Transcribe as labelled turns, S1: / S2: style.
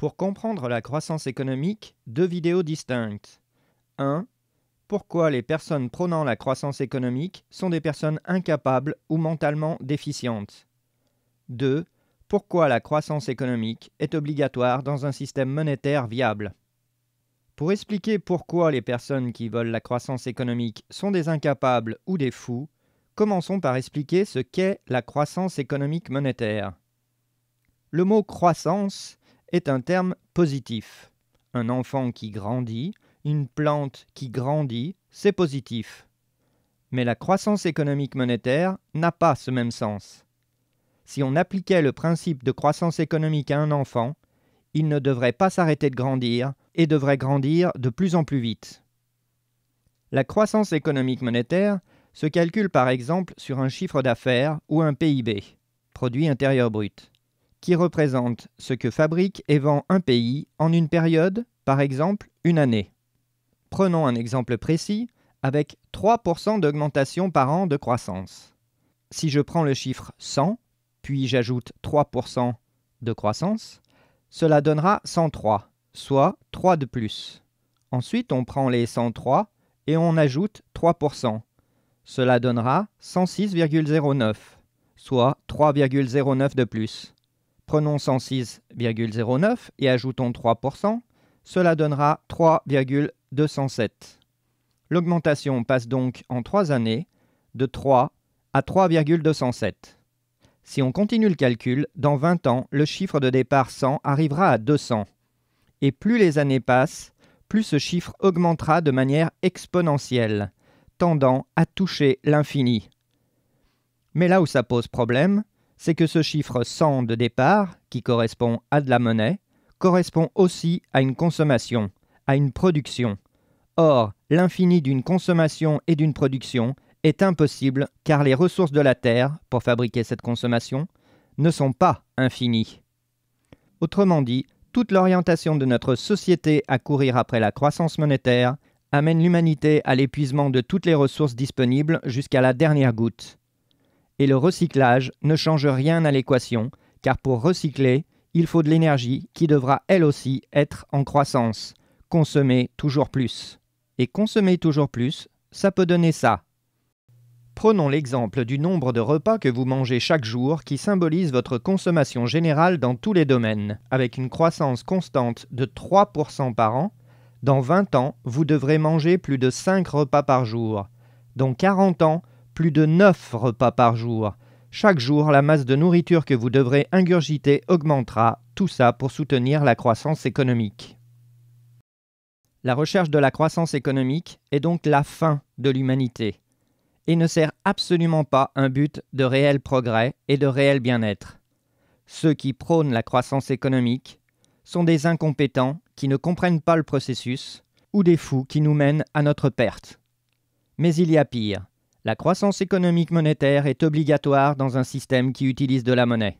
S1: Pour comprendre la croissance économique, deux vidéos distinctes. 1. Pourquoi les personnes prônant la croissance économique sont des personnes incapables ou mentalement déficientes. 2. Pourquoi la croissance économique est obligatoire dans un système monétaire viable. Pour expliquer pourquoi les personnes qui veulent la croissance économique sont des incapables ou des fous, commençons par expliquer ce qu'est la croissance économique monétaire. Le mot croissance est un terme positif. Un enfant qui grandit, une plante qui grandit, c'est positif. Mais la croissance économique monétaire n'a pas ce même sens. Si on appliquait le principe de croissance économique à un enfant, il ne devrait pas s'arrêter de grandir et devrait grandir de plus en plus vite. La croissance économique monétaire se calcule par exemple sur un chiffre d'affaires ou un PIB, produit intérieur brut qui représente ce que fabrique et vend un pays en une période, par exemple une année. Prenons un exemple précis avec 3% d'augmentation par an de croissance. Si je prends le chiffre 100, puis j'ajoute 3% de croissance, cela donnera 103, soit 3 de plus. Ensuite, on prend les 103 et on ajoute 3%. Cela donnera 106,09, soit 3,09 de plus. Prenons 106,09 et ajoutons 3%, cela donnera 3,207. L'augmentation passe donc en 3 années de 3 à 3,207. Si on continue le calcul, dans 20 ans, le chiffre de départ 100 arrivera à 200. Et plus les années passent, plus ce chiffre augmentera de manière exponentielle, tendant à toucher l'infini. Mais là où ça pose problème, c'est que ce chiffre 100 de départ, qui correspond à de la monnaie, correspond aussi à une consommation, à une production. Or, l'infini d'une consommation et d'une production est impossible car les ressources de la Terre, pour fabriquer cette consommation, ne sont pas infinies. Autrement dit, toute l'orientation de notre société à courir après la croissance monétaire amène l'humanité à l'épuisement de toutes les ressources disponibles jusqu'à la dernière goutte et le recyclage ne change rien à l'équation, car pour recycler, il faut de l'énergie qui devra elle aussi être en croissance. Consommer toujours plus. Et consommer toujours plus, ça peut donner ça. Prenons l'exemple du nombre de repas que vous mangez chaque jour qui symbolise votre consommation générale dans tous les domaines, avec une croissance constante de 3% par an. Dans 20 ans, vous devrez manger plus de 5 repas par jour. Dans 40 ans, plus de 9 repas par jour. Chaque jour, la masse de nourriture que vous devrez ingurgiter augmentera, tout ça pour soutenir la croissance économique. La recherche de la croissance économique est donc la fin de l'humanité et ne sert absolument pas un but de réel progrès et de réel bien-être. Ceux qui prônent la croissance économique sont des incompétents qui ne comprennent pas le processus ou des fous qui nous mènent à notre perte. Mais il y a pire. La croissance économique monétaire est obligatoire dans un système qui utilise de la monnaie.